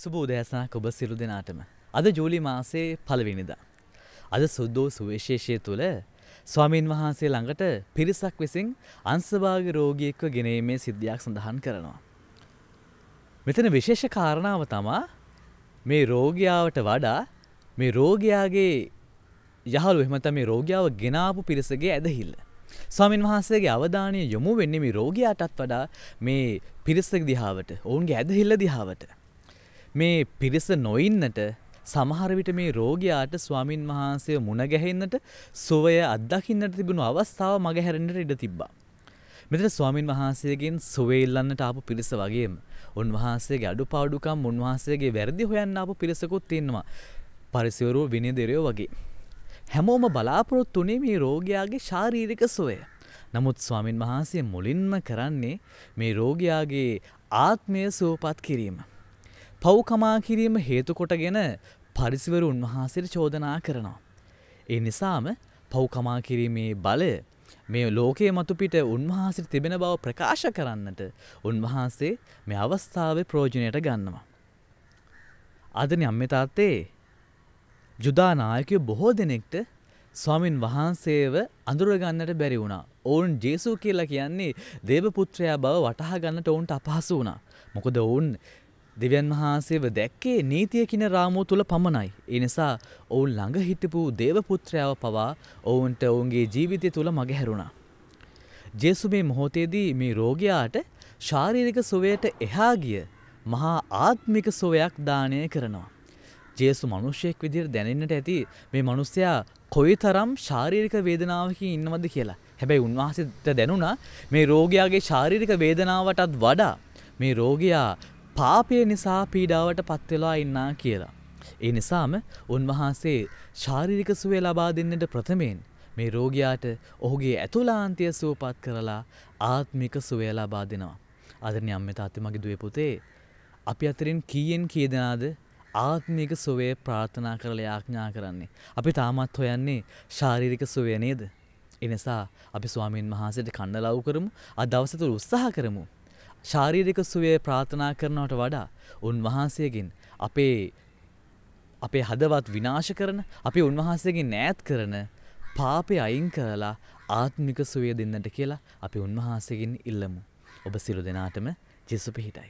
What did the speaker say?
සුබෝදයසනක් ඔබ සිරු දෙනාටම. අද ජූලි මාසේ පලවිනිදා. අද සුද්දෝ සුවේශේෂය තුළ ස්වාමීන් වහන්සේ ළඟට පිරිසක් විසින් අන්සභාග රෝගියෙක්ව ගෙනීමේ සිද්ධයක් සඳහන් කරනවා. මෙතන විශේෂ කාරණාව තමා මේ රෝගයාවට වඩා මේ රෝගයාගේ යහළු එහමත මේ රෝගයාව ගෙනාපු පිරිසගේ ඇදහිල්ල. ස්වාමීන් වහන්සේගේ අවධානය යොමු වෙන්නේ මේ රෝගයාටත් වඩා මේ පිරිසක් දිහාවට ඔවුන්ගේ ඇදහිල්ල දිහාවට. මේ පිරිස නොඉන්නට සමහරවිට මේ රෝගයාට ස්වාමින් වහන්සේ මුණගැහෙන්නට සුවය අත්දකින්නට තිබුණු අවස්ථාව මගහැරෙන්ට ඉඩ තිබ්බා. මෙතන ස්වාමින් වහන්සේගෙන් සුවේල්ලන්නට ආපු පිරිස වගේම උන්වහන්සේගේ අඩු පාඩුකම් උන්වහන්සේගේ වැරදි හොයන්න ආපු පිරිසකුත් තියෙනවා. පරිසිවරු විනිදිරයෝ වගේ. හැමෝම බලාපොරොත්තු වුණේ මේ රෝගයාගේ ශාරීරික සුවය. නමුත් ස්වාමින් වහන්සේ මුලින්ම කරන්නේ මේ රෝගයාගේ ආත්මය සුවපත් කිරීම. පව්කමා කිරීම හේතුකොටගෙන පරිසිවරු උන්වහන්සේට චෝදනා කරනවා. ඒ නිසාම පව්කමා කිරීමේ බලය මේ ලෝකයේ මතුපිට උන්වහන්සේට තිබෙන බව ප්‍රකාශ කරන්නට උන්වහන්සේ මේ අවස්ථාවේ ප්‍රයෝජනයට ගන්නවා. අදනි අම්මේ තාත්තේ ජුදා නායකයෝ බොහෝ දෙනෙක්ට ස්වාමින් වහන්සේව අඳුර ගන්නට බැරි වුණා. ඔවුන් ජේසු කියලා කියන්නේ දේවපුත්‍රයා බව වටහා ගන්නට ඔවුන්ට අපහසු වුණා. මොකද ඔවුන් දෙවියන් වහන්සේව දැක්කේ නීතිය කින රාමුව තුළ පමණයි. එනිසා ඔවුන් ළඟ හිටපු දේවපුත්‍රයාව පවා ඔවුන්ට ඔවුන්ගේ ජීවිතය තුළ මගහැරුණා. ජේසු මේ මොහොතේදී මේ රෝගයාට ශාරීරික සුවයට එහා ගිය මහා ආත්මික සුවයක් දානය කරනවා. ජේසු මනුෂ්‍යයෙක් විදිර දැනන්නට ඇති මේ මනුස්සයා කොයි තරම් ශාරීරික වේදනාවකින් ඉන්නවද කියලා. හැබැයි උන්වහන්සේට දැනුණා මේ රෝගයාගේ ශාරීරික වේදනාවටත් වඩා මේ රෝගයා පාපය නිසා පීඩාවට පත්වෙලා ඉන්නා කියලා. ඒ නිසාම උන්වහන්සේ ශාරිරික සුවේ ලබා දෙන්නට ප්‍රථමයෙන් මේ රෝගයාට ඔහුගේ ඇතුලාන්තය සුවපත් කරලා ආත්මික සුවය ලබා දෙනවා. අදරණ අම්මත අති මගේ දුවේ පුතේ අපි අතරින් කීයෙන් කියදනාද ආත්මික සුවේ ප්‍රාර්ථනා කරල යාඥා කරන්නේ. අපි තාමත් හොයන්නේ ශාරිරික සුවය නේද. එනිසා අපි ස්වාමීන් වහන්සට කන්න ලව් කරමු අදවසතුර උත්සාහ කරමු. ශාරීරික සුවය ප්‍රාර්ථනා කරනවට වඩා උන්වහන්සේගෙන් අපේ අපේ හදවත් විනාශ කරන අපි උන්වහන්සේගෙන් නෑත් කරන පාපය අයින් කරලා ආත්මික සුවය දෙන්නට කියලා අපි උන්වහන්සේගෙන් ඉල්ලමු. ඔබ සිළු දෙනාටම ජෙසු පිහිටයි.